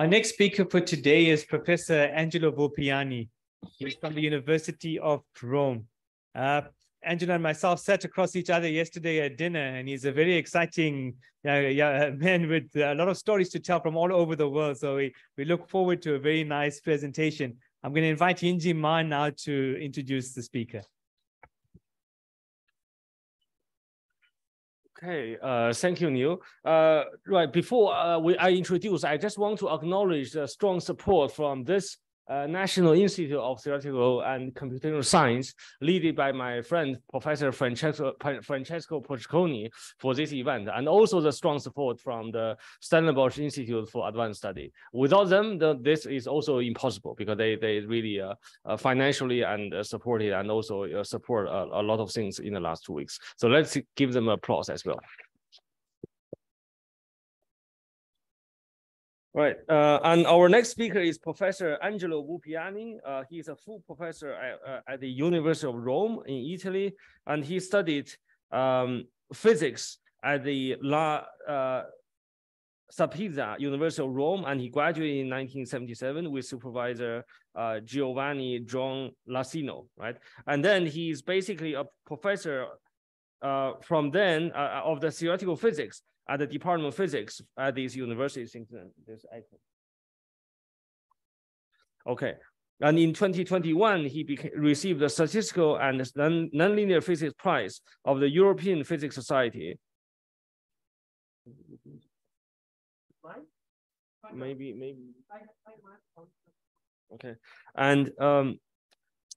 Our next speaker for today is Professor Angelo Volpiani. He's from the University of Rome. Uh, Angelo and myself sat across each other yesterday at dinner, and he's a very exciting uh, yeah, man with a lot of stories to tell from all over the world. So we, we look forward to a very nice presentation. I'm going to invite Yinji Ma now to introduce the speaker. Okay, uh, thank you, Neil. Uh, right, before uh, we, I introduce, I just want to acknowledge the strong support from this uh, National Institute of Theoretical and Computational Science, led by my friend Professor Francesco, Francesco Porciconi for this event, and also the strong support from the Stellenbosch Institute for Advanced Study. Without them, the, this is also impossible because they, they really uh, uh, financially and uh, supported and also uh, support a, a lot of things in the last two weeks. So let's give them applause as well. Right. Uh, and our next speaker is Professor Angelo Bupiani. Uh, he is a full professor at, uh, at, the University of Rome in Italy, and he studied um, physics at the La uh, Sapienza University of Rome, and he graduated in 1977 with supervisor uh, Giovanni John Lassino, right? And then he's basically a professor uh, from then uh, of the theoretical physics at the Department of Physics at these universities. There's echo. Okay. And in 2021, he became, received the Statistical and non Nonlinear Physics Prize of the European Physics Society. Maybe, maybe. Okay. And um,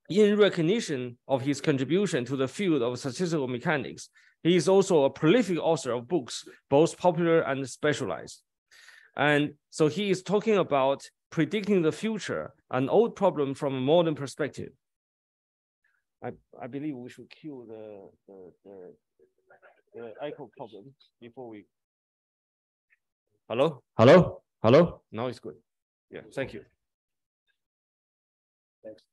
in recognition of his contribution to the field of statistical mechanics, he is also a prolific author of books, both popular and specialized. And so he is talking about predicting the future, an old problem from a modern perspective. I, I believe we should kill the, the, the, the echo problem before we. Hello? Hello? Hello? Now it's good. Yeah, thank you. Thanks.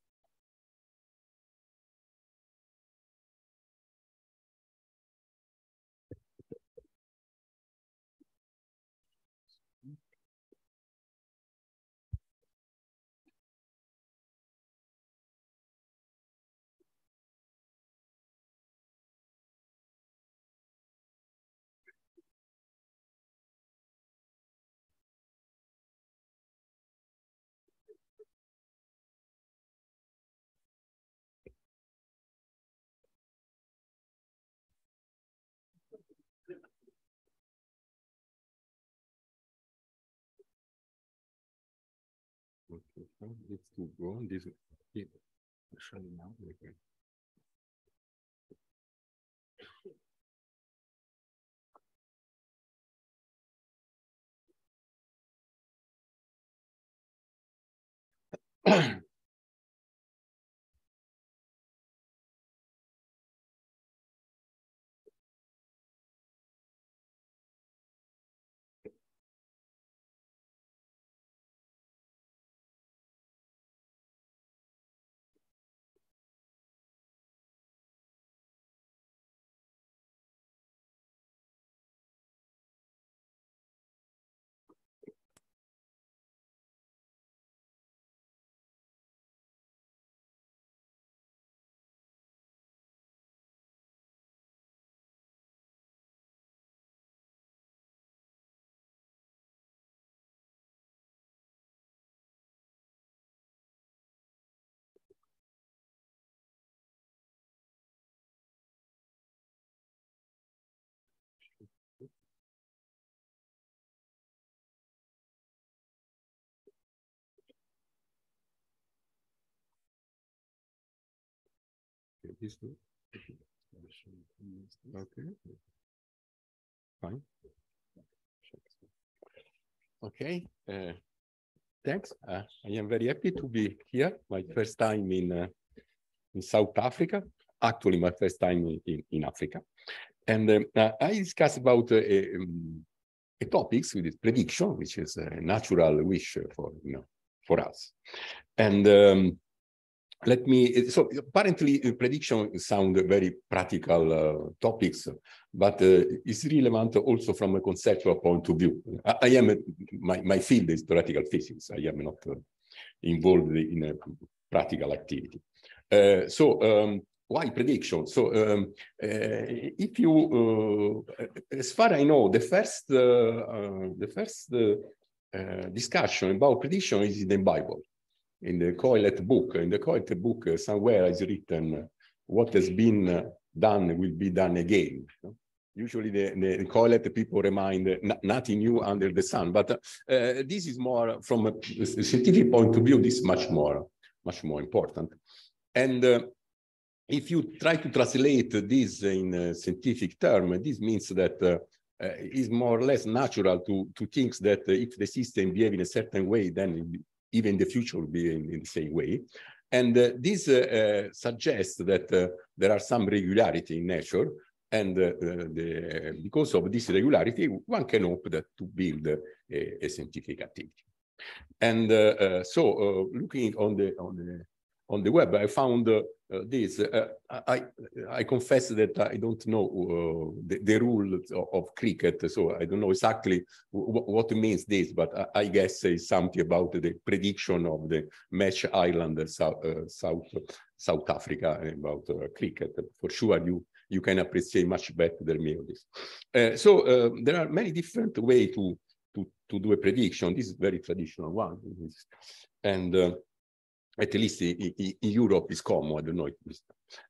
It's to go on this shutting out again. Ahem. Okay, Fine. Okay. Uh, thanks. Uh, I am very happy to be here. My first time in uh, in South Africa. Actually, my first time in, in, in Africa. And um, uh, I discuss about uh, a, um, a topics with prediction, which is a natural wish for you know for us. And um, let me so apparently uh, prediction sound very practical uh, topics but uh, it's relevant also from a conceptual point of view i, I am a, my, my field is theoretical physics i am not uh, involved in a practical activity uh, so um, why prediction so um, if you as far i know the first the first discussion about prediction is in the bible in the Coilet book. In the Coilet book, uh, somewhere is written uh, what has been uh, done will be done again. No? Usually the, the, Coilet people remind uh, nothing new under the sun, but this is more from a scientific point of view, this is much more, much more important. And if you try to translate this in scientific term, this means that uh, is more or less natural to, to think that uh, if the system behaves in a certain way, then even the future will be in, in the same way. And uh, this uh, uh, suggests that uh, there are some regularity in nature. And uh, uh, the, because of this regularity, one can hope that to build a, a scientific activity. And so looking on the, on the on the web. I found uh, this. Uh, I, I confess that I don't know uh, the, the rules of, of, cricket, so I don't know exactly what means this, but I, I, guess it's something about the prediction of the match island uh, South, South, South Africa about cricket. For sure, you you can appreciate much better than me on this. Uh, so uh, there are many different ways to, to, to do a prediction. This is very traditional one. And uh, at least in, in, Europe is common. I don't know.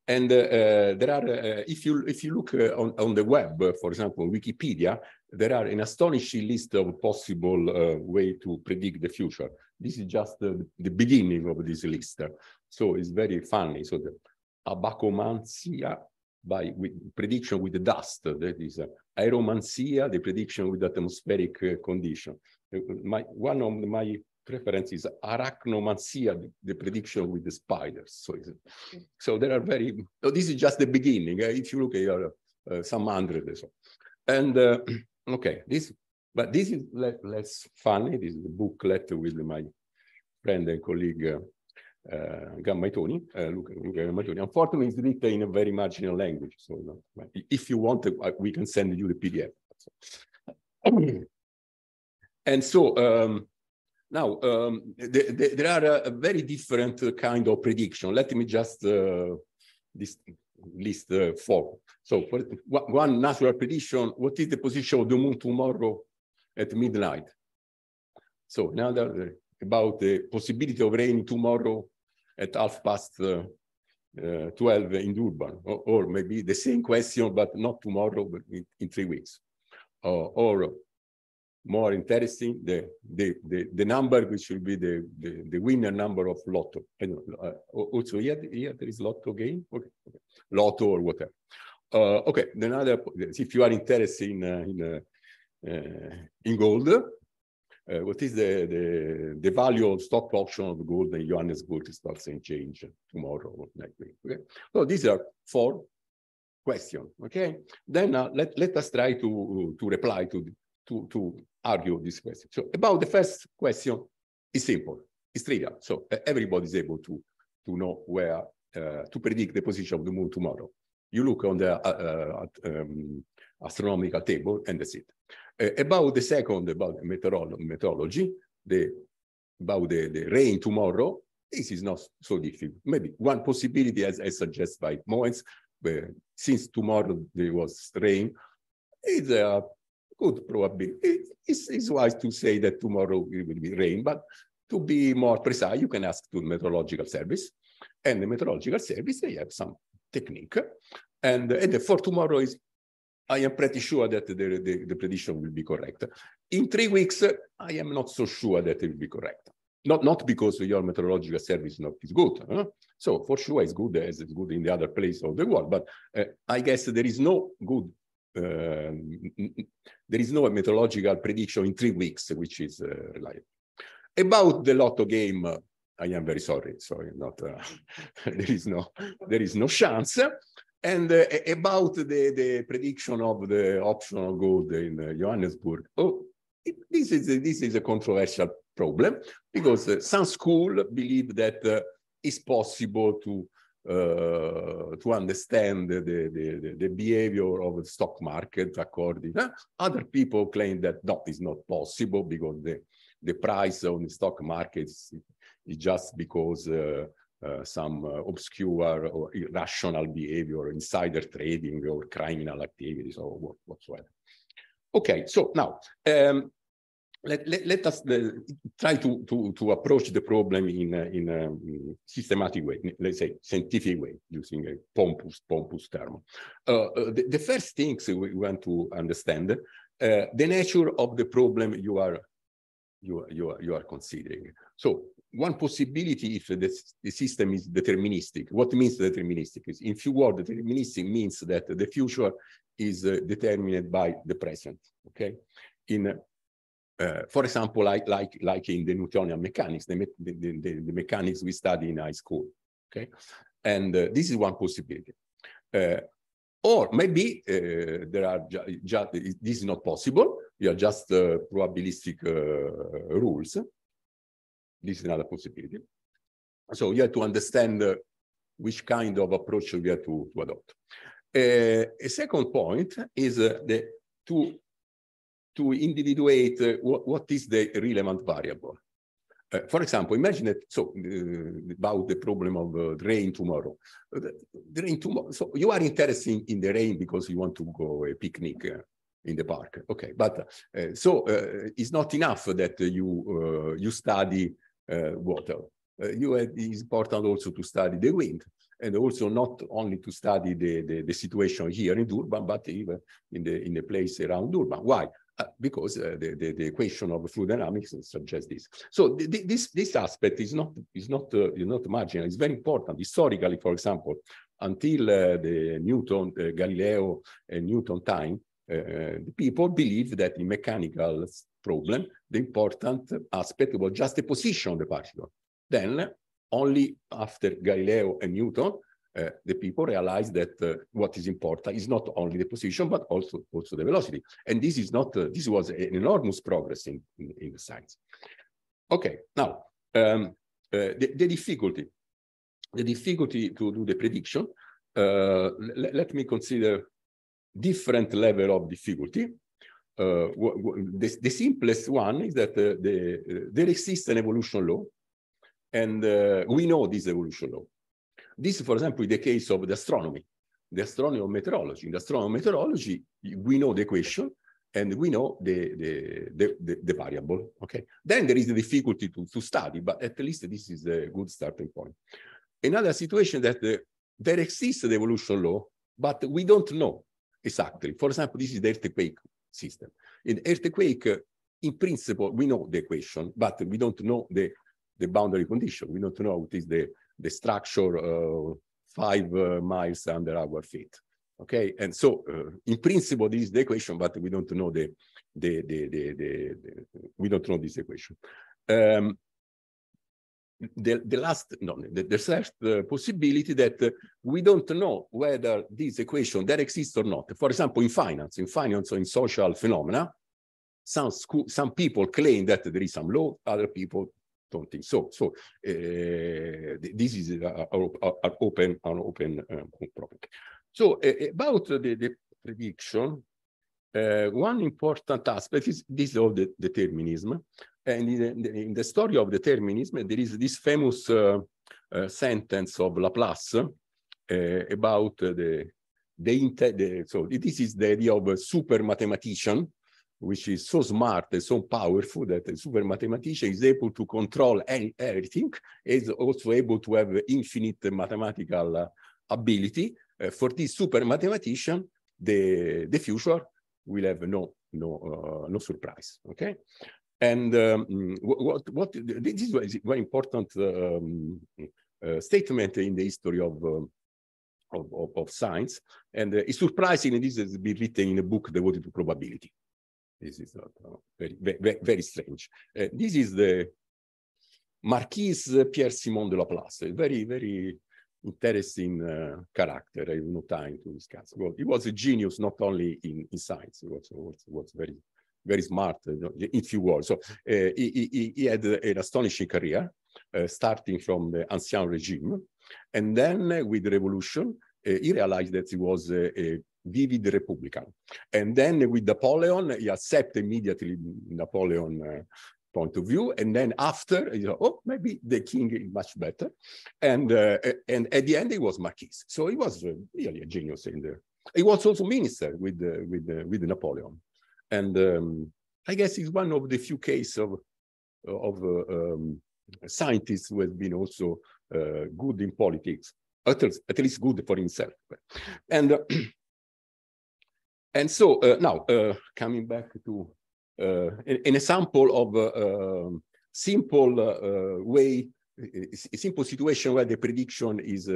And uh, there are, uh, if you if you look uh, on on the web, for example, Wikipedia, there are an astonishing list of possible uh, way to predict the future. This is just the, the, beginning of this list. So it's very funny. So the abacomancia by with prediction with the dust, that is uh, aeromancia, the prediction with atmospheric uh, condition. My, one of my Preference is arachnomancia, the prediction with the spiders. So, mm. so there are very, oh, this is just the beginning. Uh, if you look at your, uh, some hundred or so. And uh, okay, this, but this is le less funny. This is the booklet with my friend and colleague uh, uh Gammaitoni, uh, Luca Gammaitoni. Unfortunately, it's written in a very marginal language. So you know, if you want, uh, we can send you the PDF. and so, um, now, um, there are a, very different kind of prediction. Let me just uh, list uh, four. So one natural prediction, what is the position of the moon tomorrow at midnight? So another uh, about the possibility of rain tomorrow at half past uh, uh, 12 in Durban, or, or, maybe the same question, but not tomorrow, but in, in three weeks. Uh, or more interesting, the, the, the, the number which will be the, the, the winner number of Lotto. I don't know, uh, also here, here there is Lotto game, okay, okay. Lotto or whatever. Uh, okay, then other, if you are interested in, uh, in, uh, uh, in gold, what is the, the, the value of stock option of gold in Johannesburg stocks and change tomorrow or next week? Okay, so these are four question. Okay, then uh, let let us try to to reply to to, to argue this question. So about the first question, it's simple, it's trivial. So uh, everybody is able to, to know where uh, to predict the position of the moon tomorrow. You look on the uh, uh um, astronomical table and that's it. Uh, about the second, about the meteorology, the, about the, the rain tomorrow, this is not so difficult. Maybe one possibility, as I suggest by Moens, since tomorrow there was rain, is a uh, could probably, it's, it's wise to say that tomorrow it will be rain, but to be more precise, you can ask to the meteorological service. And the meteorological service, they have some technique. And, and for tomorrow is, I am pretty sure that the, the, the, prediction will be correct. In three weeks, I am not so sure that it will be correct. Not, not because your meteorological service not is good. Huh? So for sure it's good as it's good in the other place of the world. But uh, I guess there is no good um, there is no methodological prediction in three weeks, which is reliable. Uh, about the lotto game, I am very sorry. Sorry, not uh, there is no there is no chance. And uh, about the, the prediction of the optional gold in uh, Johannesburg, oh, it, this is a, this is a controversial problem because uh, some school believe that uh, it's possible to uh, to understand the, the, the, behavior of the stock market according eh? other people claim that no it's not possible because the the price on the stock market is, is just because uh, uh, some obscure or irrational behavior insider trading or criminal activities or whatsoever okay so now um, let, let, let us uh, try to, to, to approach the problem in a, in a mm, systematic way, let's say scientific way, using a pompous, pompous term. Uh, uh the, the, first things we want to understand, uh, the nature of the problem you are, you, you, you are considering. So one possibility if the, the system is deterministic. What means deterministic? Is in few words, deterministic means that the future is uh, determined by the present, okay? In uh, for example, like, like, like in the Newtonian mechanics, the, me the, the, the mechanics we study in high school, okay? And uh, this is one possibility. Uh, or maybe there are just, this is not possible, you are just probabilistic rules. This is another possibility. So you have to understand which kind of approach we have to, to adopt. a second point is the to to individuate uh, what, what is the relevant variable. Uh, for example, imagine that, so uh, about the problem of uh, rain tomorrow. Uh, the, rain tomorrow, so you are interested in, the rain because you want to go a picnic uh, in the park. Okay, but uh, so it's not enough that you, you study water. you, it's important also to study the wind and also not only to study the, the, the situation here in Durban, but even in the, in the place around Durban. Why? Uh, because uh, the, the, the equation of fluid dynamics suggests this. So th th this this aspect is not is not uh, is not marginal. It's very important historically. For example, until uh, the Newton, uh, Galileo, and Newton time, uh, the people believed that in mechanical problem the important aspect was just the position of the particle. Then only after Galileo and Newton, uh, the people realized that uh, what is important is not only the position, but also, also the velocity. And this is not, uh, this was an enormous progress in, in, in the science. Okay, now, um, uh, the, the, difficulty, the difficulty to do the prediction, uh, let me consider different level of difficulty. Uh, the, the simplest one is that the, exists an evolution law and uh, we know this evolution law. This, for example, is the case of the astronomy, the astronomy of meteorology. In the astronomy of meteorology, we know the equation and we know the, the, the, the, the variable, okay? Then there is the difficulty to, to study, but at least this is a good starting point. Another situation that uh, there exists the evolution law, but we don't know exactly. For example, this is the earthquake system. In earthquake, uh, in principle, we know the equation, but we don't know the the boundary condition. We don't know what is the, the structure uh, five uh, miles under our feet. Okay, and so uh, in principle, this is the equation, but we don't know the, the, the, the, the, the we don't know this equation. Um, the, the last, no, the, the last uh, possibility that uh, we don't know whether this equation that exists or not. For example, in finance, in finance or in social phenomena, some, school, some people claim that there is some law, other people don't think so. So eh, this is an open, an open um, eh, problem. So eh, about the, the prediction, one important aspect is this of the determinism. And in the, in the, story of determinism, there is this famous sentence of Laplace about the the, the, so this is the idea of a super mathematician which is so smart and so powerful that a super mathematician is able to control any, everything, is also able to have infinite mathematical uh, ability. Uh, for this super mathematician, the, the future will have no, no, uh, no surprise, okay? And um, what, what, this is a very important um, uh, statement in the history of um, of, of, of, science. And uh, it's surprising that this has been written in a book devoted to probability. This is not uh, very, very, very strange. Uh, this is the Marquise Pierre Simon de Laplace, a very, very interesting uh, character. I have no time to discuss. Well, he was a genius not only in, in science, he was, was, was very, very smart uh, if you will. So uh, he, he, he, had an astonishing career, uh, starting from the ancien regime, and then with the revolution, uh, he realized that he was a, vivid Republican. And then with Napoleon, he accept immediately Napoleon uh, point of view. And then after, you know, oh, maybe the king is much better. And uh, and at the end, he was Marquis. So he was uh, really a genius in there. He was also minister with uh, with with Napoleon. And um, I guess he's one of the few cases of of uh, um, scientists who has been also uh, good in politics, at least, at least good for himself. And and so uh, now uh, coming back to an, uh, example of a uh, um, simple way, a simple situation where the prediction is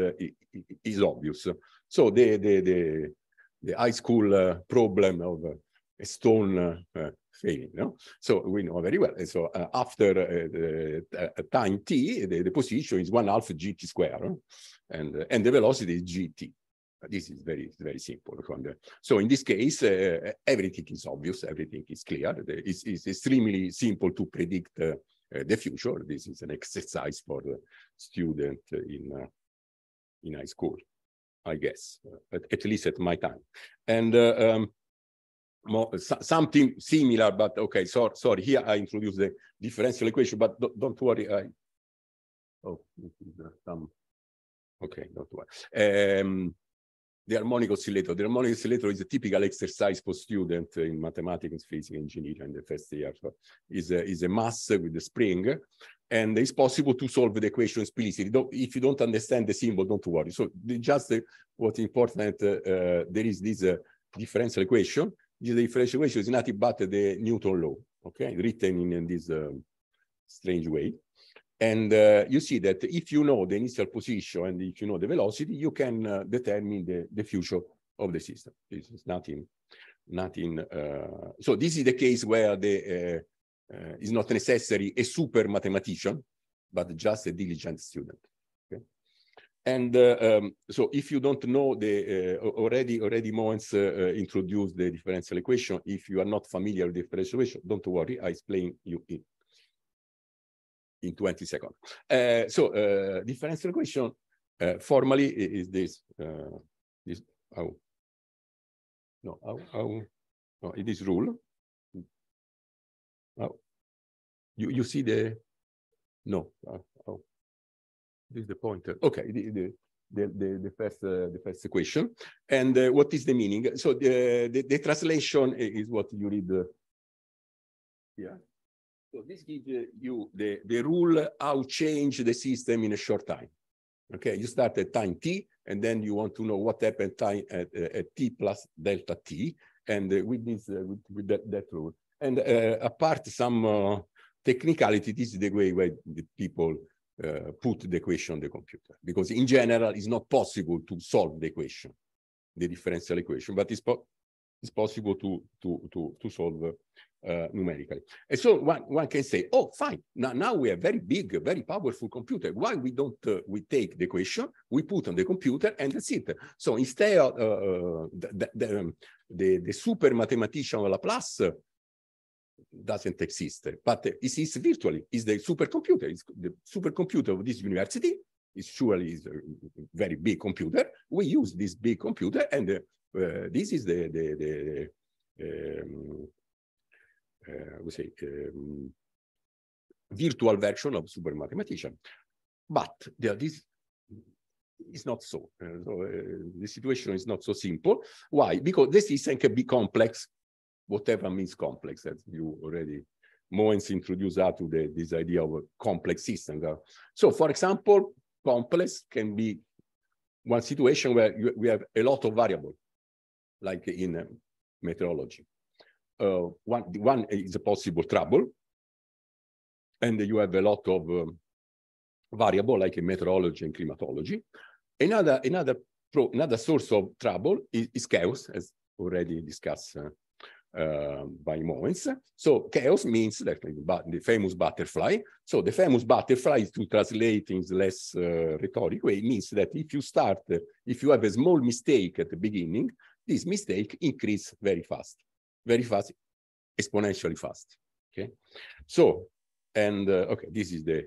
is obvious. So the the the, the high school problem of a stone failing. No? So we know very well. And so uh, after uh, uh, time t, the, the, position is one half gt square, and and the velocity is gt. This is very, very simple. So in this case, uh, uh, everything is obvious, everything is clear. It's, it's extremely simple to predict uh, uh, the future. This is an exercise for the student uh, in, in high school, I guess, at, at, least at my time. And um, more, something similar, but okay, so, sorry, here I introduce the differential equation, but don't, don't worry, I, oh, some, okay, don't worry. Um, the harmonic oscillator. The harmonic oscillator is a typical exercise for students in mathematics, physics, engineering in the first year. So is a, is a mass with a spring, and it's possible to solve the equation explicitly. If you don't understand the symbol, don't worry. So just what what's important, uh, uh, there is this uh, differential equation. This differential equation is nothing but the Newton law, okay, written in, in this um, strange way. And uh, you see that if you know the initial position and if you know the velocity, you can uh, determine the, the future of the system. This is nothing, nothing. Uh, so this is the case where the uh, uh, is not necessary a super mathematician, but just a diligent student. And uh, um, so if you don't know the already already Moens introduced the differential equation. If you are not familiar with the differential equation, don't worry, I explain you it in 20 seconds. Uh, so uh, eh, differential equation uh, formally is this. this how? No, how? how no, it is rule. How? You, you see the, no, oh, this is the pointer. Okay, the, the, the, the, the, first uh, the first equation and uh, what is the meaning so the, the, the translation is what you read uh, yeah so this gives you the, the rule how change the system in a short time. Okay, you start at time t, and then you want to know what happened time at, at t plus delta t, and uh, with this uh, with, with that, that, rule. And uh, apart some technicality, this is the way where the people uh, put the equation on the computer because in general it's not possible to solve the equation the differential equation but it's po it's possible to, to, to, to solve uh, eh, numerically. And so one, one can say, oh, fine, now, now we have very big, very powerful computer. Why we don't, uh, we take the equation, we put on the computer and that's it. So instead of uh, uh the, the, um, the, the, super mathematician Laplace doesn't exist, but it is virtually, is the supercomputer, it's the supercomputer of this university, It surely is a very big computer. We use this big computer and uh, uh, this is the the, the um, uh, we say um, virtual version of super mathematician, but there, this is not so. Eh, so eh, the situation is not so simple. Why? Because the system can be complex, whatever means complex, as you already Moens introduced us to the, this idea of a complex system. So, for example, complex can be one situation where you, we have a lot of variables like in um, meteorology. Uh, one, one is a possible trouble, and you have a lot of um, variable like in meteorology and climatology. Another, another, pro, another source of trouble is, is chaos, as already discussed uh, uh, by Moens. So chaos means that the famous butterfly. So the famous butterfly, to translate in less uh, rhetoric way, means that if you start, uh, if you have a small mistake at the beginning, this mistake increase very fast, very fast, exponentially fast. Okay, so and uh, okay, this is the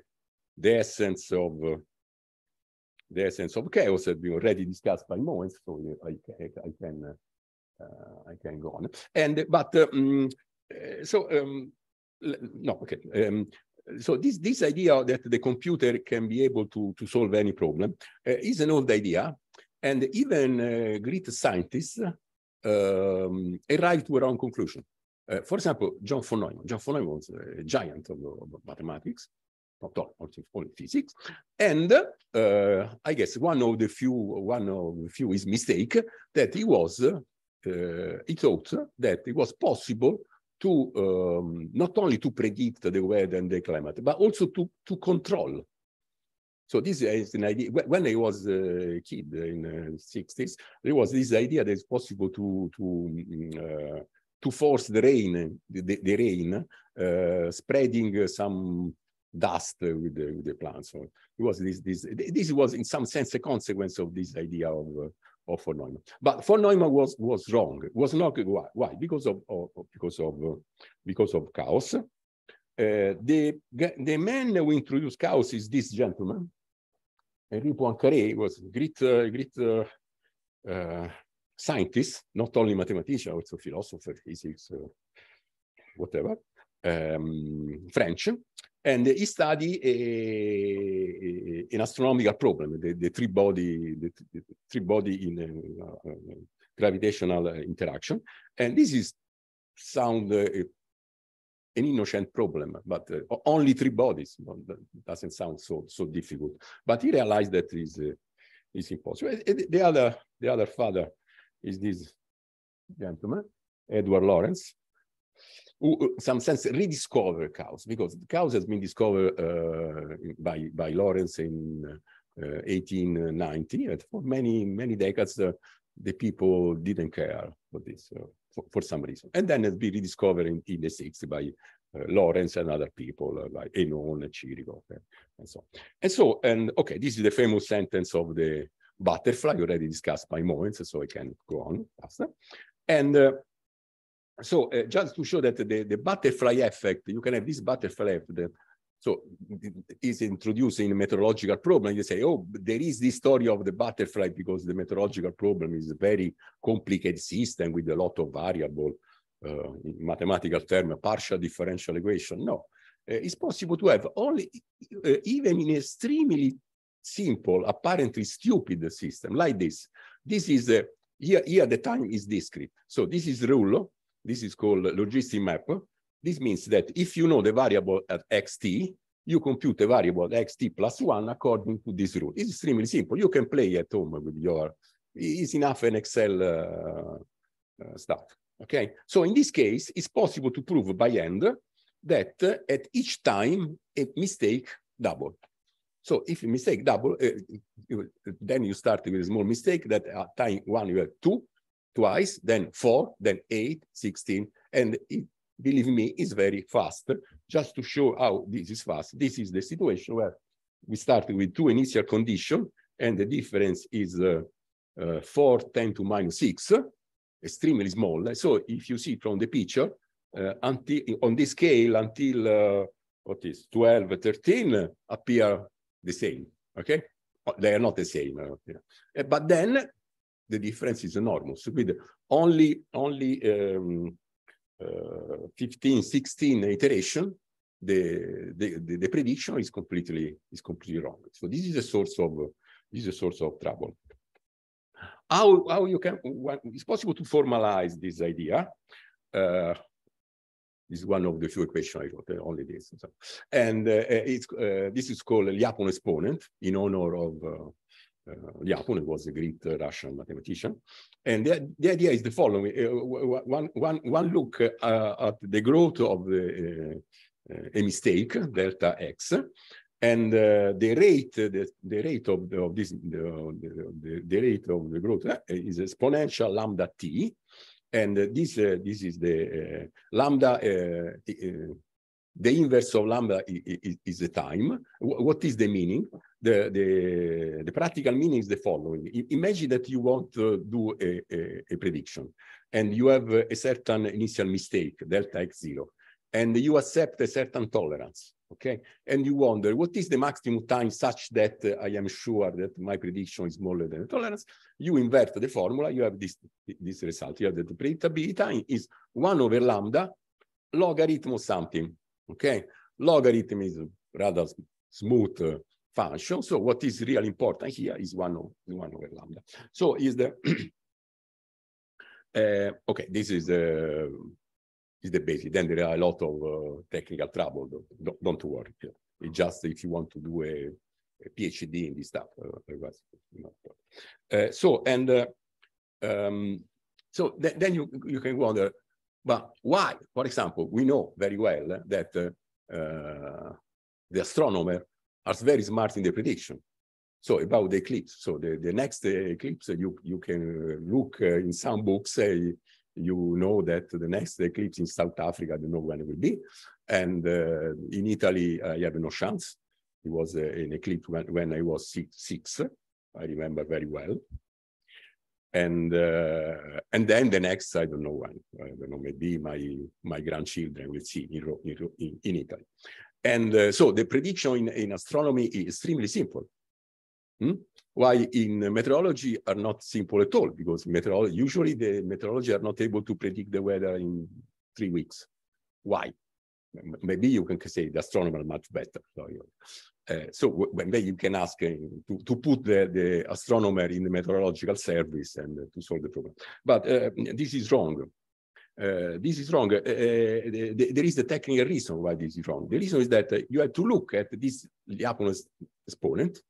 the essence of uh, the essence of chaos that we already discussed by moments, so I, I, I can uh, uh I can go on. And but um, so um, no, okay. Um, so this this idea that the computer can be able to to solve any problem is an old idea and even uh, great scientists um, arrived to a wrong conclusion. Uh, for example, John von Neumann. John von Neumann was a giant of, of mathematics not only, only physics. And uh, I guess one of the few, one of the few is mistake that he was, uh, he thought that it was possible to um, not only to predict the weather and the climate, but also to, to control so this is an idea. When I was a kid in uh, the 60s, there was this idea that it's possible to, to, mm, uh, to force the rain, the, the rain, uh, spreading some dust with the, with the plants. So it was this, this, this was in some sense a consequence of this idea of, uh, of von Neumann. But von Neumann was, was wrong. It was not, why? why? Because of, of, because of, uh, because of chaos. Uh, the, the man who introduced chaos is this gentleman, Henri Poincaré was a great, uh, great uh, uh, scientist, not only mathematician, also philosopher, physics, uh, whatever, um, French. And he studied a, a, an astronomical problem, the, the three body, the, the three body in uh, uh, gravitational interaction. And this is sound an innocent problem, but uh, only three bodies well, doesn't sound so so difficult. But he realized that is uh, is impossible. The other the other father is this gentleman, Edward Lawrence, who, uh, some sense, rediscover cows because cows has been discovered uh, by by Lawrence in uh, 1890. And for many many decades, uh, the people didn't care for this. Uh, for, for some reason. And then it will be rediscovered in, in the 60s by uh, Lawrence and other people uh, like Enon, Chirico, and, and so on. And so, and okay, this is the famous sentence of the butterfly already discussed by Moens, so I can go on faster. And uh, so uh, just to show that the, the butterfly effect, you can have this butterfly effect so it is introducing a meteorological problem. You say, oh, there is this story of the butterfly because the meteorological problem is a very complicated system with a lot of variable, uh, mathematical term, a partial differential equation. No, uh, it's possible to have only, uh, even in extremely simple, apparently stupid system like this. This is, uh, here, here the time is discrete. So this is Rullo. This is called logistic map. This means that if you know the variable at xt, you compute the variable xt plus one according to this rule. It's extremely simple. You can play at home with your, it's enough an Excel uh, uh, stuff. Okay. So in this case, it's possible to prove by hand that uh, at each time a mistake double. So if mistake double, uh, you, then you start with a small mistake that at uh, time one you have two, twice, then four, then eight, 16, and it, believe me, is very fast. Just to show how this is fast, this is the situation where we started with two initial condition, and the difference is uh, uh, 4, 10 to minus 6, extremely small. So if you see from the picture, uh, until on this scale, until uh, what is 12, 13, appear the same, okay? Oh, they are not the same. Uh, eh, but then the difference is enormous with only, only um, 15, 16 iteration, the, the, the, the, prediction is completely is completely wrong. So this is a source of this is a source of trouble. How how you can it's possible to formalize this idea. Uh, is one of the few equations I wrote, uh, only this. So. And uh, it's, uh, this is called Lyapunov exponent in honor of uh, who uh, was a great uh, Russian mathematician. And the, the, idea is the following. Eh, one, one, one look uh, at the growth of the, eh, eh, a mistake, delta x, and uh, the rate the, the rate of, the, of this the, the, the, rate of the growth is exponential lambda t and this uh, this is the uh, lambda the inverse of lambda is, is, the time what is the meaning the, the, the practical meaning is the following. I, imagine that you want to do a, a, a, prediction and you have a certain initial mistake, delta x zero, and you accept a certain tolerance, okay? And you wonder, what is the maximum time such that uh, I am sure that my prediction is smaller than the tolerance? You invert the formula, you have this, this result. You have that the predictability time is one over lambda logarithm of something, okay? Logarithm is rather smooth uh, function. So what is really important here is one, one over lambda. So is the, uh, okay, this is the, is the basic. Then there are a lot of uh, technical trouble. Don't, don't worry. It's just if you want to do a, a PhD in this stuff. Uh, eh, so, and uh, um, so th then you, you can wonder, but why? For example, we know very well that uh, uh, the astronomer are very smart in the prediction. So about the eclipse, so the, the next eclipse, you, you can uh, look uh, in some books, uh, you know that the next eclipse in South Africa, I don't know when it will be. And in Italy, I have no chance. It was an eclipse when, when I was six, six, I remember very well and uh, and then the next I don't know when I don't know maybe my my grandchildren will see in in, in Italy. And uh, so the prediction in, in, astronomy is extremely simple. Hmm? Why in meteorology are not simple at all, because meteorology, usually the meteorology are not able to predict the weather in three weeks. Why? Maybe you can say the astronomer much better. Uh, so maybe you can ask uh, to, to put the, the astronomer in the meteorological service and uh, to solve the problem. But uh, this is wrong uh, this is wrong. Uh, there is the technical reason why this is wrong. The reason is that uh, you have to look at this Lyapunov exponent.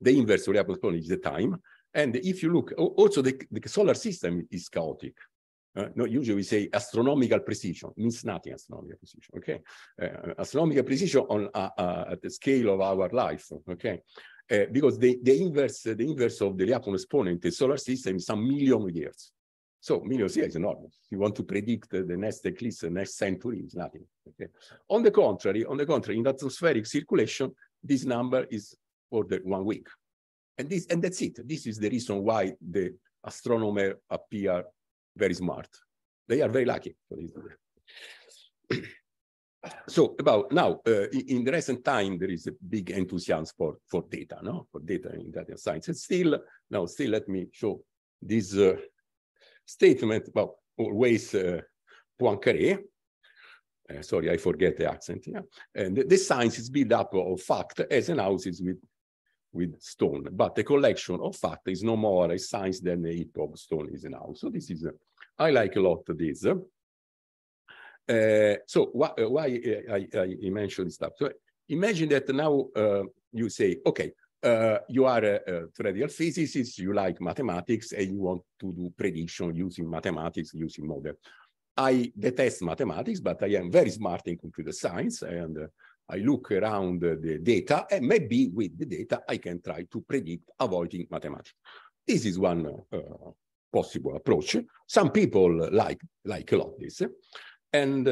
The inverse of Lyapunov exponent is the time. And if you look, also the, the solar system is chaotic. no, usually we say astronomical precision means nothing astronomical precision. Okay, astronomical precision on uh, uh, at the scale of our life. Okay, because the, the inverse the inverse of the Lyapunov exponent, the solar system is some million years. So minus here is enormous. You want to predict the, the next eclipse, the next century is nothing. Okay? On the contrary, on the contrary, in atmospheric circulation, this number is for the one week. And this and that's it. This is the reason why the astronomers appear very smart. They are very lucky for this. so about now, uh, in, in, the recent time, there is a big enthusiasm for, for data, no? For data in data science. And still, now still let me show this uh, statement, well, always uh, Poincaré. Uh, sorry, I forget the accent. Yeah, and the, the science is built up of fact as an house is with with stone, but the collection of fact is no more a science than a heap of stone is an house. So this is, uh, I like a lot this. Uh, so why, uh, why uh, I, I, I mentioned this stuff? So imagine that now uh, you say, okay, uh, you are a, eh, a, theoretical physicist, you like mathematics, and you want to do prediction using mathematics, using model. I detest mathematics, but I am very smart in computer science, and uh, I look around uh, the data, and maybe with the data, I can try to predict avoiding mathematics. This is one possible approach. Some people like, like a lot this, and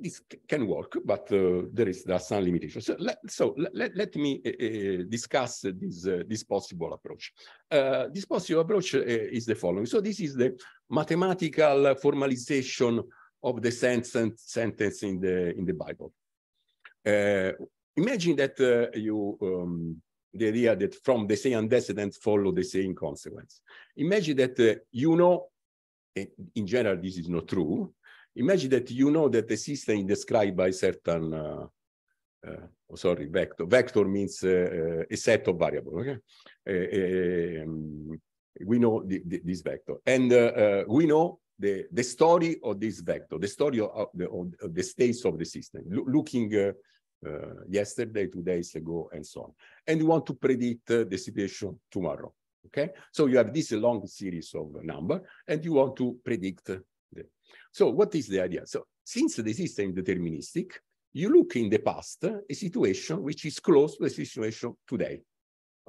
this can work, but uh, there is there are some limitations. So let, so let, let me eh, eh, discuss this uh, this possible approach. Uh, this possible approach eh, is the following. So this is the mathematical formalization of the sentence sentence in the in the Bible. imagine that you. Um, the idea that from the same antecedent follow the same consequence. Imagine that uh, you know, in general, this is not true, Imagine that you know that the system is described by certain, uh, uh, oh, sorry, vector. Vector means uh, uh a set of variables. Okay, uh, uh, um, we know the, the, this vector, and we know the the story of this vector, the story of, the, of the states of the system. L looking yesterday, two days ago, and so on, and you want to predict the situation tomorrow. Okay, so you have this long series of number, and you want to predict the so what is the idea? So since the system is deterministic, you look in the past, a situation which is close to the situation today.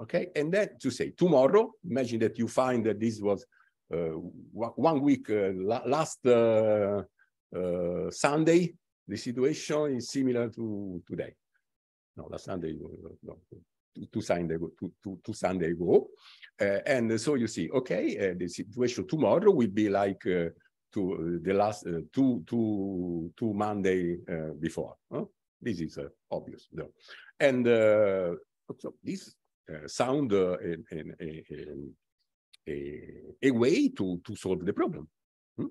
Okay, and then to say tomorrow, imagine that you find that this was uh, one week uh, last uh, uh, Sunday, the situation is similar to today. No, last Sunday, no, two, Sunday, two, two, two Sunday ago, uh, and so you see, okay, uh, the situation tomorrow will be like to uh, the last uh, two, two, two Monday uh, before. Huh? This is obvious, though. And so this sound in, in, in, a, a, way to, to solve the problem. Hmm?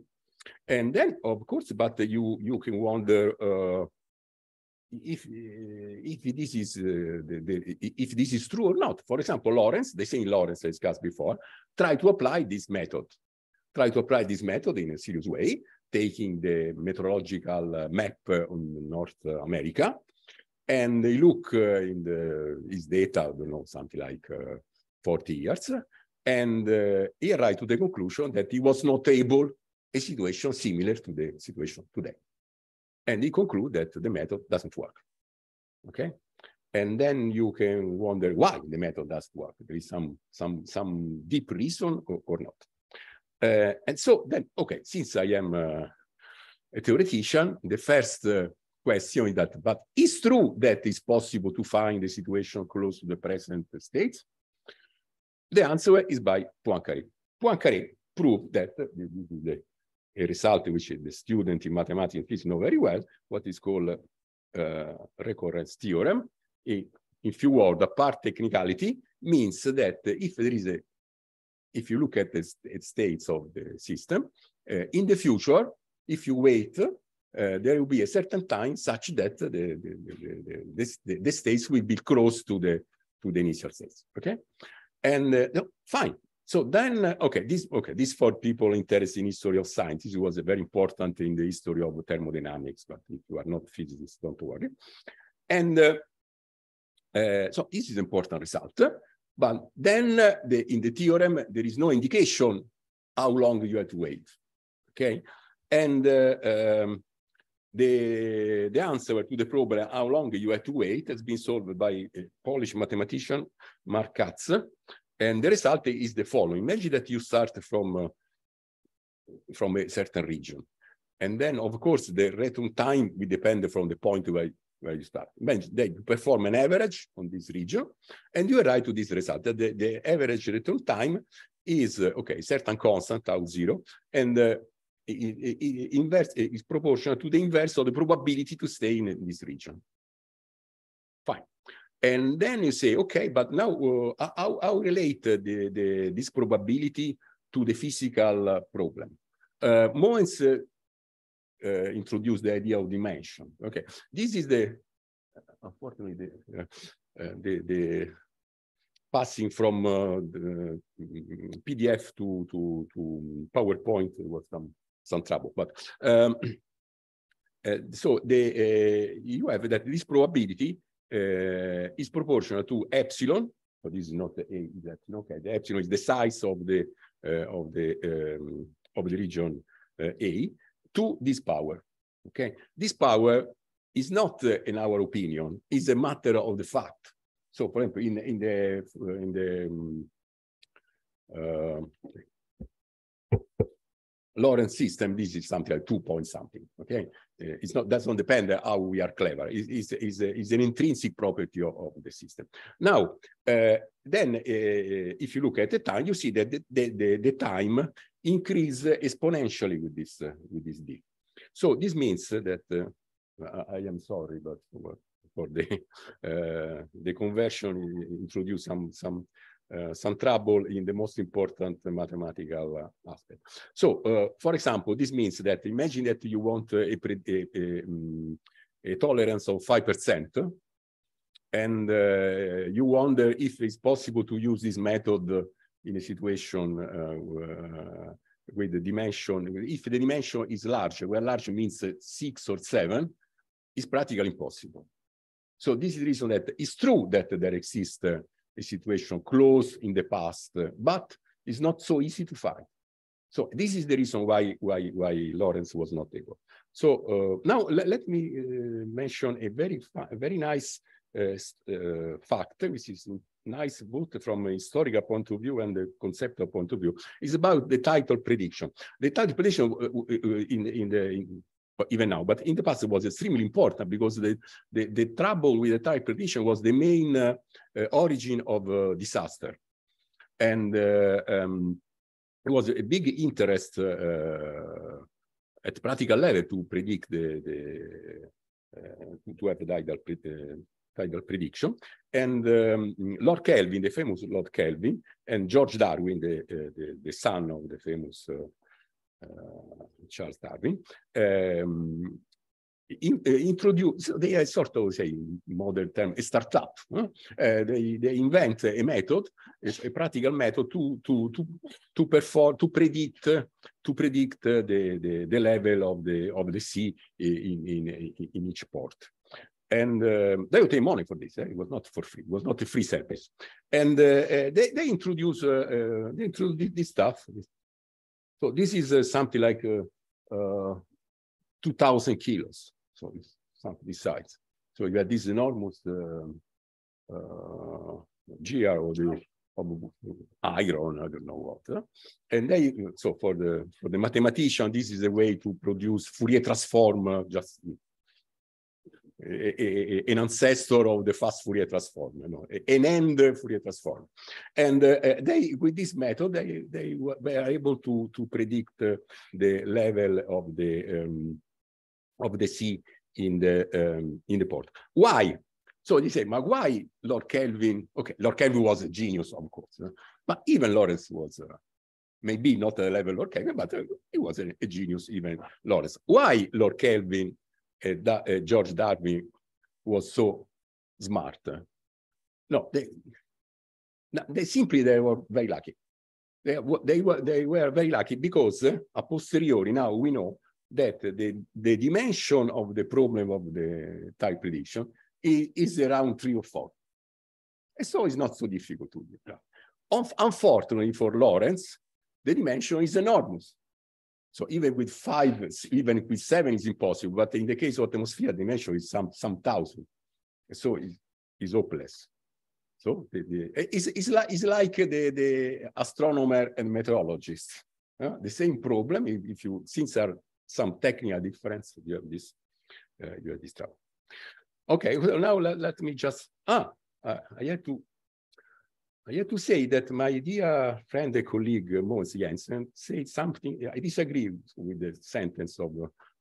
And then, of course, but you you can wonder uh, if if this is uh, the, the, if this is true or not. For example, Lawrence, the same Lawrence I discussed before, tried to apply this method try to apply this method in a serious way, taking the meteorological map on North America, and they look uh, in the, his data, I don't know, something like uh, 40 years, and uh, he arrived to the conclusion that he was not able a situation similar to the situation today. And he conclude that the method doesn't work. Okay? And then you can wonder why the method doesn't work. There is some some some deep reason or, or not. Uh, and so then, okay, since I am uh, a theoretician, the first uh, question is that, but it's true that it's possible to find a situation close to the present state? The answer is by Poincaré. Poincaré proved that the, a result which the student in mathematics and physics know very well, what is called recurrence theorem. In, in few words, apart technicality, means that if there is a if you look at the states of the system, uh, in the future, if you wait, uh, there will be a certain time such that the, the, the, the, the states will be close to the to the initial states. Okay, and uh, no, fine. So then, uh, okay, this okay, this for people interested in history of science, this was very important in the history of thermodynamics. But if you are not physicists, don't worry. And uh, uh, so this is important result. But then uh, the, in the theorem, there is no indication how long you have to wait. Okay. And uh, um, the, the answer to the problem, how long you have to wait, has been solved by a Polish mathematician, Mark Katz. And the result is the following. Imagine that you start from, uh, from a certain region. And then, of course, the return time will depend from the point where where you start. Then you perform an average on this region, and you arrive to this result. That the, the average return time is, uh, okay, certain constant, tau zero, and uh, it, it, it inverse, is proportional to the inverse of the probability to stay in, this region. Fine. And then you say, okay, but now uh, how, how relate the, the, this probability to the physical problem? Uh, uh, uh, the idea of dimension. Okay, this is the unfortunately the uh, uh, the, the, passing from uh, the mm, PDF to to to PowerPoint was some some trouble, but. Um, so the, you have that this probability uh, is proportional to epsilon. So this is not the a that okay. The epsilon is the size of the uh, of the um, of the region uh, A to this power. Okay, this power is not, uh, in our opinion, is a matter of the fact. So, for example, in, in the uh, in the um, uh, Lorentz system, this is something like two point something. Okay, uh, it's not that's not depend how we are clever. It, it's, it's, uh, it's, an intrinsic property of, of the system. Now, uh, then, if you look at the time, you see that the the, the, the time increase exponentially with this with this d. So this means that uh, I, I, am sorry, but for the uh, the conversion introduced some some uh, some trouble in the most important mathematical uh, aspect. So, uh, for example, this means that imagine that you want a, a, a, mm, a tolerance of 5%, and uh, you wonder if it's possible to use this method in a situation uh, with the dimension, if the dimension is large, where large means six or seven, it's practically impossible. So this is the reason that it's true that there exists a situation close in the past, but it's not so easy to find. So this is the reason why why why Lawrence was not able. So uh, now let me uh, mention a very a very nice uh, uh, fact, which is nice book from a historical point of view and the conceptual point of view. It's about the title prediction. The title prediction uh, uh, uh, in, in the in, even now, but in the past it was extremely important because the, the, the trouble with the title prediction was the main uh, origin of uh, disaster. And um, it was a big interest at practical level to predict the, the to have the title tidal prediction. And um, Lord Kelvin, the famous Lord Kelvin, and George Darwin, the, uh, the, the, son of the famous uh, uh, Charles Darwin, um, in, uh, introduce, so they are sort of, say, modern term, a startup. Huh? Uh, they, they invent a method, a, a practical method to, to, to, to perform, to predict, to predict the, the, the level of the, of the sea in, in, in each port and uh, they obtain money for this. Eh? It was not for free. It was not a free service. And uh, uh, they they introduce uh, uh they introduce this stuff. So this is uh, something like two thousand kilos. So it's something this size. So you have this enormous um, GR or the iron, I don't know what. Eh? And they so for the for the mathematician, this is a way to produce Fourier transform just an ancestor of the fast Fourier transform, you know, an end Fourier transform. And uh, uh, they, with this method, they, they were able to, to predict the level of the, um, of the sea in the, um, in the port. Why? So you say, but why Lord Kelvin? Okay, Lord Kelvin was a genius, of course, but even Lawrence was uh, maybe not a level Lord Kelvin, but uh, he was a, a, genius, even Lawrence. Why Lord Kelvin George Darwin was so smart. No, they, they simply they were very lucky. They, they, were, they were very lucky because eh, a posteriori now we know that the, the dimension of the problem of the type prediction is, is around three or four. And so it's not so difficult to do. Unfortunately for Lawrence, the dimension is enormous. So even with five, even with seven is impossible, but in the case of atmosphere, dimension, is some, some thousand. So it, it's hopeless. So the, the, it's, it's, like, it's like the, the astronomer and meteorologist. Uh, the same problem, if, if you, since there are some technical difference, you have this, uh, you have this trouble. Okay, well, now let, let me just, ah, uh, I had to I have to say that my dear friend and colleague Moritz Jensen said something, I disagree with the sentence of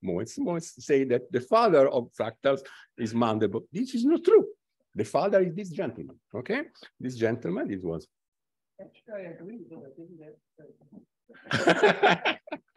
Moritz. Moritz said that the father of fractals is Mandelbrot. This is not true. The father is this gentleman, okay? This gentleman, it was. Actually, I agree.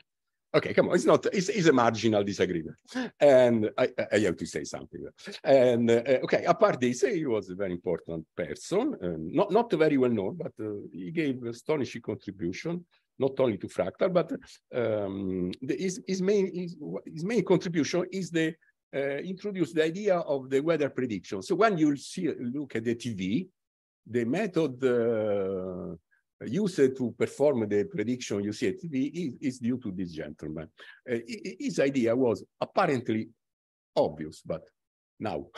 Okay, come on. It's not. It's, it's a marginal disagreement, and I, I, have to say something. And uh, okay, apart this, he was a very important person, not not very well known, but uh, he gave astonishing contribution not only to fractal, but um, the, his, his main his, his main contribution is the uh, introduced the idea of the weather prediction. So when you see look at the TV, the method uh, used to perform the prediction you see at TV is, due to this gentleman. Uh, his idea was apparently obvious, but now.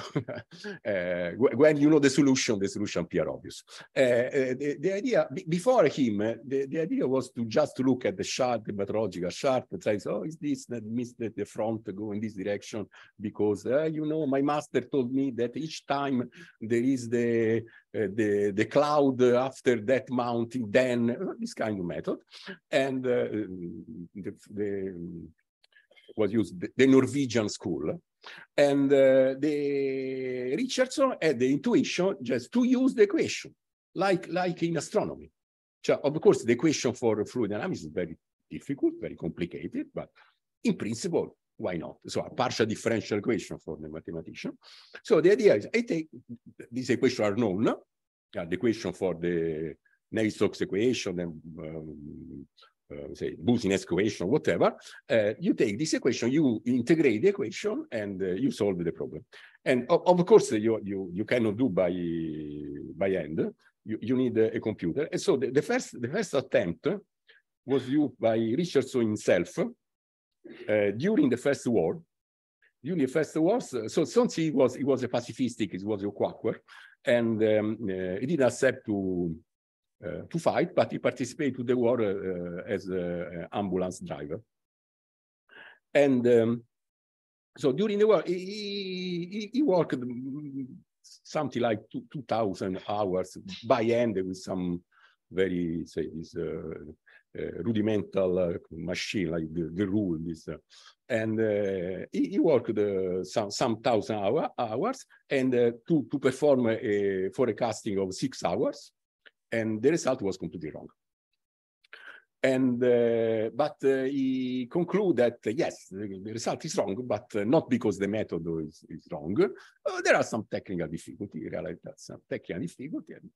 uh, when you know the solution, the solution appear obvious. Uh, uh, the, the, idea before him, the, the, idea was to just look at the chart, the meteorological chart, and say, oh, is this that means that the front go in this direction? Because you know, my master told me that each time there is the the the cloud after that mountain, then this kind of method, and the, the was used, the, Norwegian school. And uh, the Richardson had the intuition just to use the equation, like, like in astronomy. So of course, the equation for fluid dynamics is very difficult, very complicated, but in principle, why not? So a partial differential equation for the mathematician. So the idea is I take these equations are known, uh, the equation for the Navier-Stokes equation and um, um, say Boolean equation or whatever, uh, you take this equation, you integrate the equation, and uh, you solve the problem. And of, of course, you, you you cannot do by by hand. You, you need a, computer. And so the, the, first the first attempt was used by Richardson himself uh, during the First War. During the First War, so since he was he was a pacifistic, he was a quaker, and um, uh, he didn't accept to Eh, to fight, but he participated to the war eh, as an eh, ambulance driver. And um, so during the war, he, he, he worked mm, something like 2,000 hours by hand with some very, say, this uh, rudimental uh, machine like the, the rule this uh, and he, he, worked some some thousand hour, hours and to to perform a forecasting of six hours and the result was completely wrong. And uh, but uh, he concluded that uh, yes, the, the, result is wrong, but not because the method is, is wrong. there are some technical difficulty. He that some technical difficulty, and,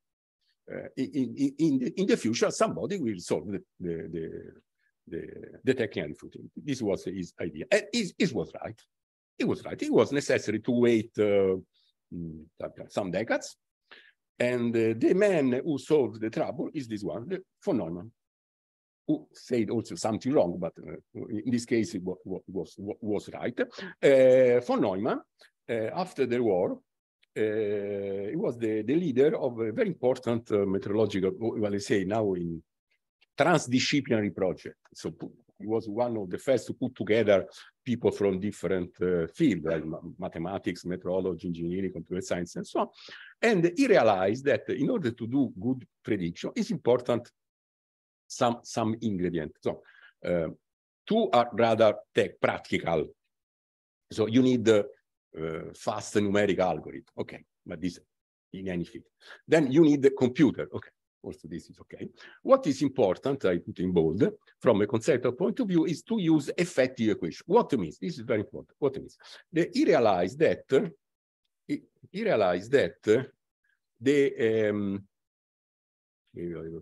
uh, in, in, in, the, in, the, future, somebody will solve the, the, the, the technical difficulty. This was his idea. And it, it was right. It was right. It was necessary to wait uh, mm, some decades and uh, the man who solved the trouble is this one, von Neumann, who said also something wrong, but uh, in this case it was, was, was right. Uh, eh, von Neumann, after the war, he was the, the leader of a very important meteorological, well, I say now in transdisciplinary project. So he was one of the first to put together people from different uh, fields, like mathematics, meteorology, engineering, computer science, and so on. And he realized that in order to do good prediction, it's important some, some ingredients. So uh, two are rather tech, practical. So you need the uh, fast numeric algorithm. Okay, but this in any field. Then you need the computer. Okay, also this is okay. What is important, I put in bold, from a conceptual point of view, is to use effective equation. What means? This is very important. What means? The, he realized that, he, he realized that the, um,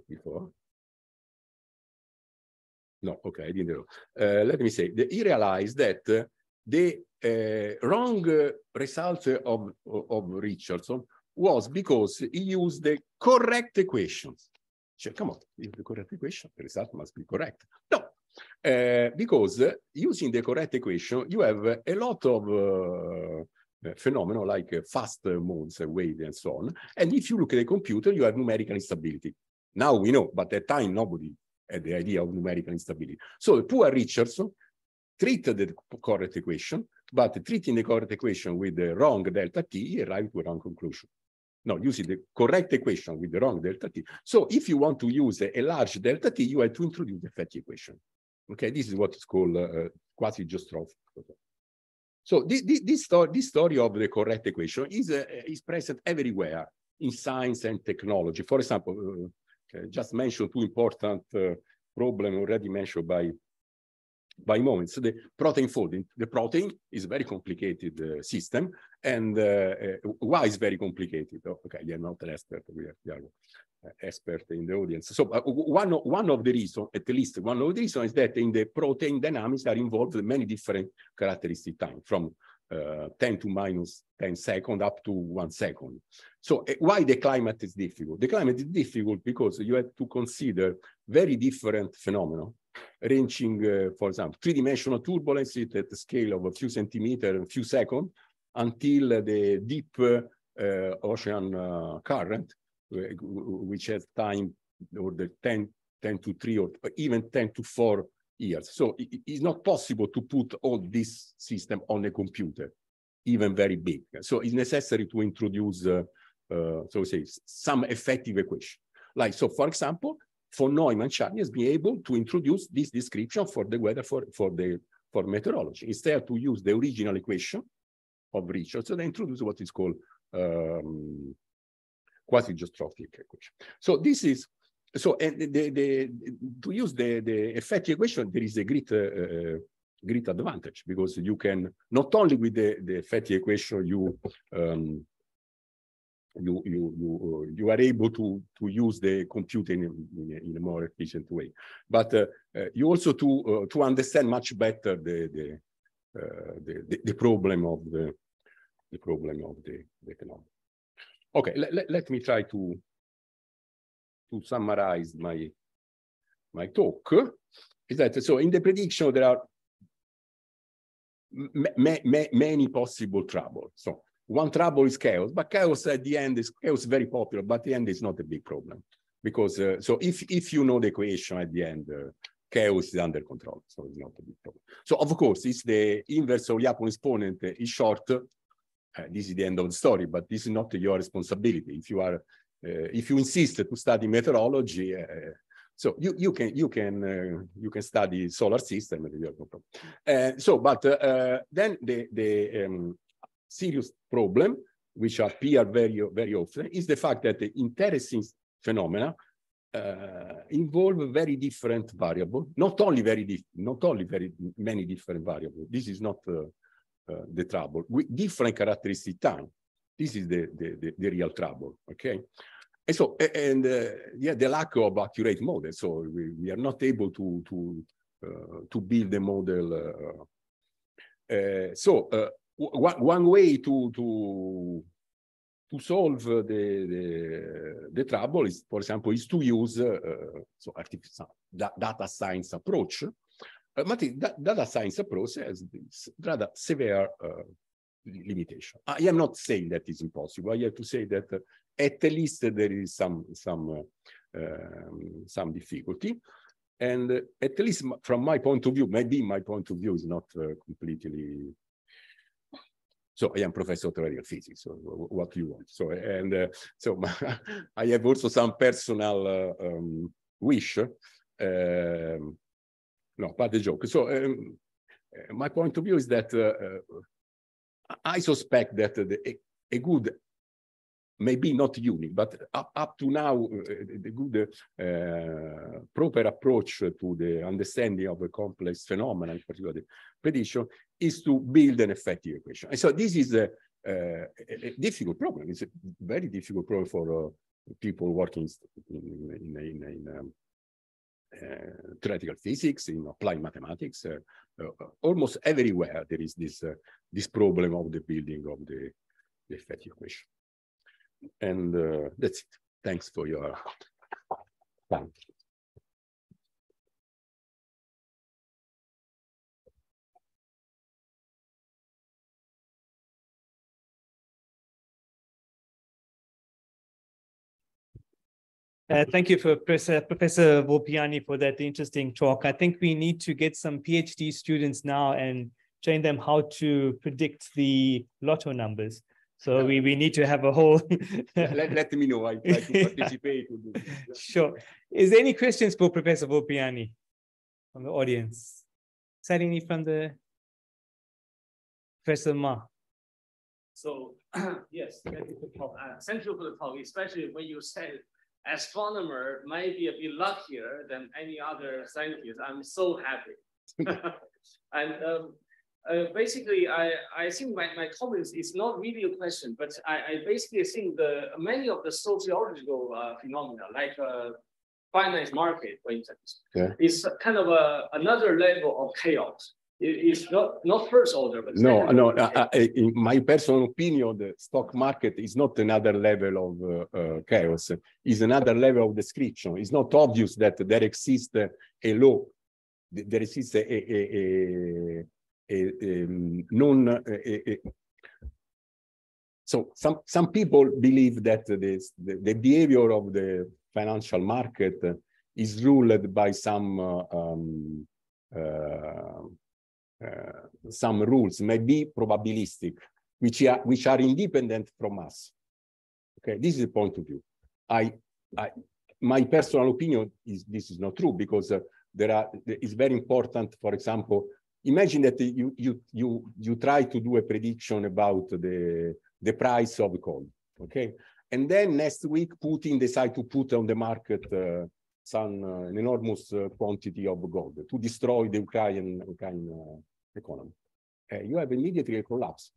before, no, okay, I didn't know. Uh, let me say, the, he realized that the uh, wrong uh, results of, of Richardson was because he used the correct equations. So come on, if the correct equation, the result must be correct. No, uh, because using the correct equation, you have a lot of eh, eh, phenomena like fast modes, wave, and so on. And if you look at the computer, you have numerical instability. Now we know, but at that time, nobody had the idea of numerical instability. So poor Richardson treated the correct equation, but treating the correct equation with the wrong delta t, he arrived to a wrong conclusion no, using the correct equation with the wrong delta t. So if you want to use a, a large delta t, you have to introduce the Fetty equation. Okay, this is what is called uh, uh quasi-Jostroph. So this, this, this, story, this story of the correct equation is, uh, is present everywhere in science and technology. For example, uh, uh just mention two important uh, problem already mentioned by by moments. So the protein folding, the protein is a very complicated uh, system. And uh, uh, why is very complicated? Oh, okay, they are not an expert. We are, we are uh, expert in the audience. So uh, one, one of the reasons, at least one of the reasons, is that in the protein dynamics are involved many different characteristic time from uh, 10 to minus 10 second up to one second. So uh, why the climate is difficult? The climate is difficult because you have to consider very different phenomena ranging, uh, eh, for example, three-dimensional turbulence at the scale of a few centimeter, a few seconds, until the deep eh, ocean eh, current, which has time order 10, 10 to 3 or even 10 to 4 years. So it, it's not possible to put all this system on a computer, even very big. So it's necessary to introduce, uh, uh, so say, some effective equation. Like, so for example, von Neumann Chani has been able to introduce this description for the weather for, for the for meteorology. Instead to use the original equation of Richardson, they introduce what is called um, quasi-geostrophic equation. So this is so and the, the, to use the, the effective equation, there is a great uh, great advantage because you can not only with the, the effective equation you um, you you you uh, you are able to to use the computer in, in, in a more efficient way. But uh, uh, you also to uh, to understand much better the the, uh, the the, problem of the the problem of the, the economy. Okay, let, let me try to to summarize my my talk. Is that so? In the prediction, there are many possible troubles. So one trouble is chaos, but chaos at the end is chaos very popular, but the end is not a big problem because uh, so if if you know the equation at the end, uh, chaos is under control, so it's not a big problem. So of course, if the inverse of Lyapunov exponent uh, is short, uh, this is the end of the story. But this is not your responsibility. If you are uh, if you insist to study meteorology. Uh, so you you can you can you can study solar system and so but then the the um, serious problem, which appear very, very often, is the fact that the interesting phenomena uh, involve very different variable, not only very dif not only very many different variables. This is not uh, uh, the trouble. With different characteristic time, this is the the, the, the real trouble. Okay, and so and uh, yeah, the lack of accurate model. So we, we are not able to to uh, to build a model. Uh, so one, way to to to solve the, the, the trouble is, for example, is to use uh, so artificial data science approach. Uh, but that data science approach has this rather severe uh, limitation. I am not saying that is impossible. I have to say that uh, at least there is some some uh, um, some difficulty, and uh, at least from my point of view, maybe my point of view is not uh, completely so I am professor of theoretical physics. So what do you want? So and uh, so I have also some personal uh, um, wish. Um, no, but the joke. So um, uh, my point of view is that uh, uh, I suspect that the, a good maybe not unique, but up, up to now, uh, the good uh, proper approach to the understanding of a complex phenomenon, in particular the prediction, is to build an effective equation. And so this is a, uh, a, a difficult problem. It's a very difficult problem for uh, people working in, in, in, in um, uh, theoretical physics, in applied mathematics. Uh, almost everywhere there is this, this problem of the building of the, the effective equation. And uh, that's it. Thanks for your time. Uh, thank you for Professor, Professor Vopiani for that interesting talk. I think we need to get some PhD students now and train them how to predict the lotto numbers. So we, we need to have a whole. let, let me know. I, I participate. sure. Is there any questions for Professor Volpiani from the audience? Certainly from the Professor Ma. So yes, thank you for the talk. Uh, thank you for the talk, especially when you said astronomer might be a bit luckier than any other scientist. I'm so happy. and um, uh, basically, I, I think my, my comments is not really a question, but I, I basically think the many of the sociological uh, phenomena, like uh, finance market, for instance, is kind of a, another level of chaos. it's not, not first order, but no, no. I, I, in my personal opinion, the stock market is not another level of uh, uh, chaos. It's another level of description. It's not obvious that there exists a law, there exists a, a, a Ehm, non so some some people believe that this, the, the behavior of the financial market is ruled by some uh, um, uh, uh, some rules maybe probabilistic, which are which are independent from us. Okay, this is the point of view. I, I my personal opinion is this is not true because uh, there are it's very important, for example, imagine that you, you, you, you try to do a prediction about the, the price of coal, okay? And then next week, Putin decide to put on the market uh, some uh, an enormous uh, quantity of gold to destroy the Ukrainian, uh, economy. Uh, you have immediately a collapse.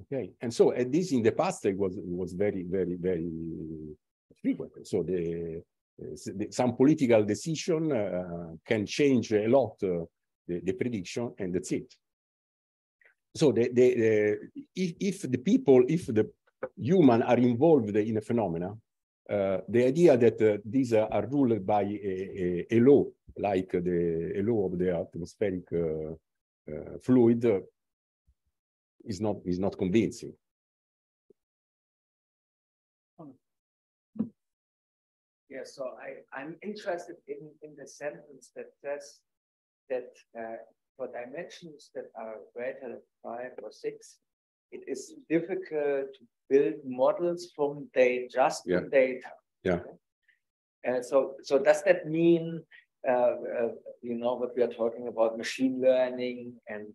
Okay, and so at this in the past it was it was very very very frequent. So the, uh, the some political decision can change a lot the, the prediction, and that's it. So the, the, the, if, if the people, if the human are involved in a phenomena, uh, the idea that uh, these are ruled by a, a, a, law, like the a law of the atmospheric uh, uh, fluid, uh, is not is not convincing. Yeah, so I, I'm interested in, in the sentence that says that uh, for dimensions that are greater than five or six, it is difficult to build models from the just yeah. data. Yeah. Okay? Uh, so, so does that mean, uh, uh, you know, what we are talking about machine learning and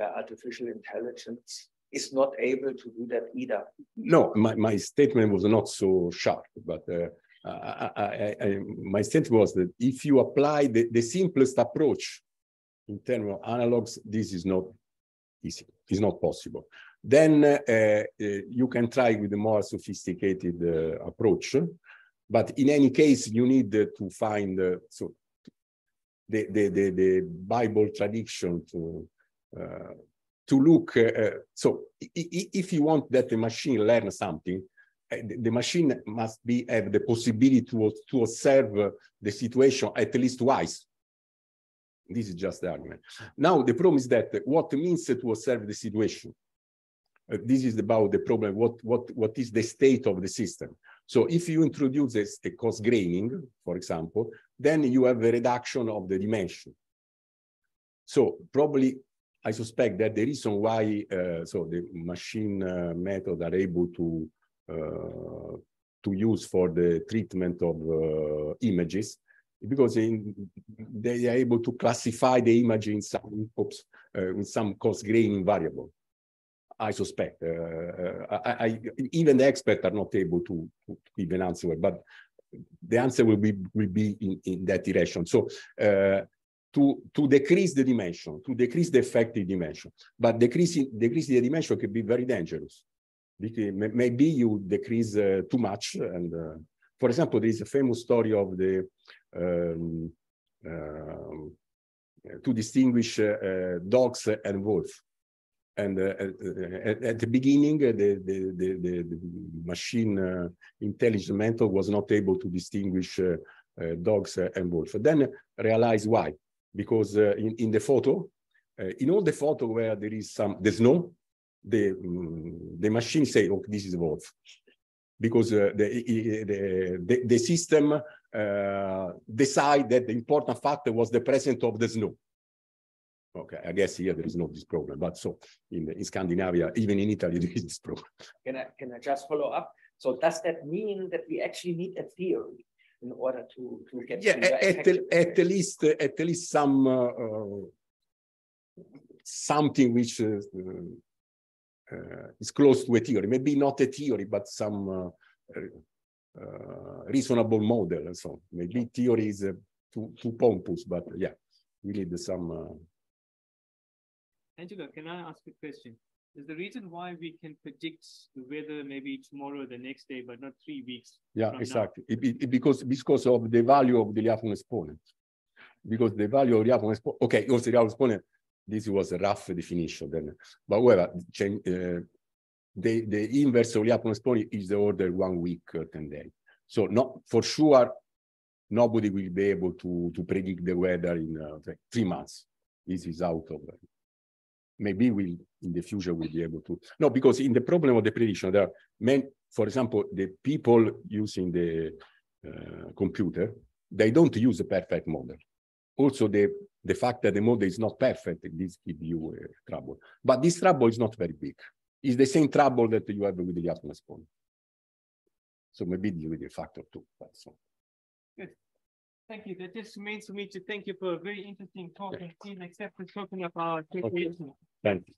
uh, artificial intelligence is not able to do that either? No, my, my statement was not so sharp, but uh, I, I, I, my sense was that if you apply the, the simplest approach in terms of analogs, this is not easy, it's not possible. Then uh, uh, you can try with a more sophisticated uh, approach, but in any case, you need uh, to find uh, so the, the, the, the, Bible tradition to uh, to look. so if you want that the machine learn something, Eh, the machine must be have the possibility to, to observe the situation at least twice. This is just the argument. Now, the problem is that what means to observe the situation? Uh, this is about the problem, what, what, what is the state of the system? So if you introduce a, a cost graining, for example, then you have a reduction of the dimension. So probably I suspect that the reason why uh, so the machine uh, method are able to uh, to use for the treatment of uh, images because in, they are able to classify the image in some, oops, uh, in some coarse grain variable. I suspect. I, I, even the experts are not able to, to give an answer, but the answer will be will be in, in that direction. So uh, to to decrease the dimension, to decrease the effective dimension, but decreasing decreasing the dimension could be very dangerous maybe you decrease uh, too much. And uh, for example, there is a famous story of the um, um uh, to distinguish dogs and wolves. And uh, at, at, the beginning, the, the, the, the machine uh, mental was not able to distinguish uh, uh, dogs and wolves. Then realize why, because in, in the photo, in all the photo where there is some there's no the, mm, the machine say, oh, this is Wolf. Because uh, the, the, the, system uh, decide that the important factor was the presence of the snow. Okay, I guess here there is not this problem, but so in, in Scandinavia, even in Italy, there is this problem. Can I, can I just follow up? So does that mean that we actually need a theory in order to, to get yeah, at, at least at least some uh, uh something which uh, uh uh, is close to a theory, maybe not a theory, but some uh, uh, reasonable model. So maybe theory is too, too pompous, but yeah, we need some. Angela, can I ask a question? Is the reason why we can predict the weather maybe tomorrow, or the next day, but not three weeks? Yeah, exactly. It, it, because because of the value of the Lyapunov exponent. Because the value of Lyapunov exponent, okay, also Lyapunov exponent this was a rough definition then. But however, uh, the, the inverse of Lyapunov spawning is the order one week or uh, 10 days. So not for sure, nobody will be able to, to predict the weather in uh, three months. This is out of uh, maybe we'll in the future we'll be able to no because in the problem of the prediction there are many for example the people using the uh, computer they don't use a perfect model also the the fact that the model is not perfect, this give you uh, trouble. But this trouble is not very big. It's the same trouble that you have with the Yachtman's bond. So maybe with a factor two. But so. Good. Thank you. That just means for me to thank you for a very interesting talk and team, except for talking about our okay. Thank you.